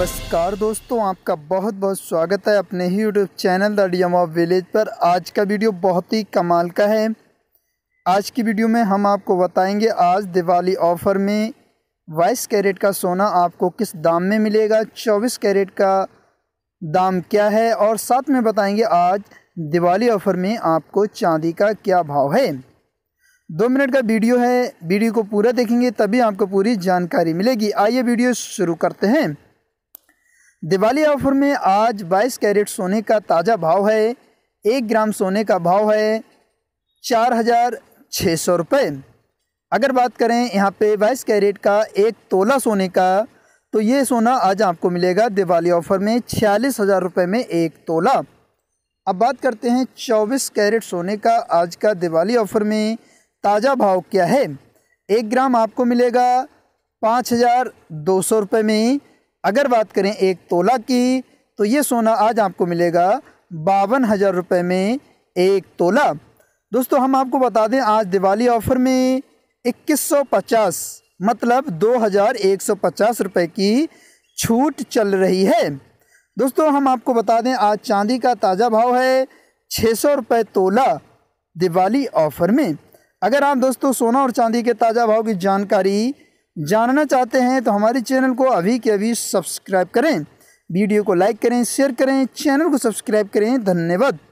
नमस्कार दोस्तों आपका बहुत बहुत स्वागत है अपने ही YouTube channel the D of village पर आज का वीडियो बहुत ही कमाल का है आज की वीडियो में हम आपको बताएंगे आज दिवाली ऑफ़र में बाईस कैरेट का सोना आपको किस दाम में मिलेगा चौबीस कैरेट का दाम क्या है और साथ में बताएंगे आज दिवाली ऑफ़र में आपको चांदी का क्या भाव है दो मिनट का वीडियो है वीडियो को पूरा देखेंगे तभी आपको पूरी जानकारी मिलेगी आइए वीडियो शुरू करते हैं दिवाली ऑफर में आज 22 कैरेट सोने का ताज़ा भाव है एक ग्राम सोने का भाव है चार हज़ार छः सौ रुपये अगर बात करें यहाँ पे 22 कैरेट का एक तोला सोने का तो ये सोना आज आपको मिलेगा दिवाली ऑफर में छियालीस हज़ार रुपये में एक तोला अब बात करते हैं 24 कैरेट सोने का आज का दिवाली ऑफर में ताज़ा भाव क्या है एक ग्राम आपको मिलेगा पाँच हज़ार दो सौ रुपये में अगर बात करें एक तोला की तो ये सोना आज आपको मिलेगा बावन हज़ार रुपये में एक तोला दोस्तों हम आपको बता दें आज दिवाली ऑफ़र में इक्कीस सौ पचास मतलब दो हज़ार एक सौ पचास रुपये की छूट चल रही है दोस्तों हम आपको बता दें आज चांदी का ताज़ा भाव है छः सौ रुपये तोला दिवाली ऑफ़र में अगर आप दोस्तों सोना और चांदी के ताज़ा भाव की जानकारी जानना चाहते हैं तो हमारे चैनल को अभी के अभी सब्सक्राइब करें वीडियो को लाइक करें शेयर करें चैनल को सब्सक्राइब करें धन्यवाद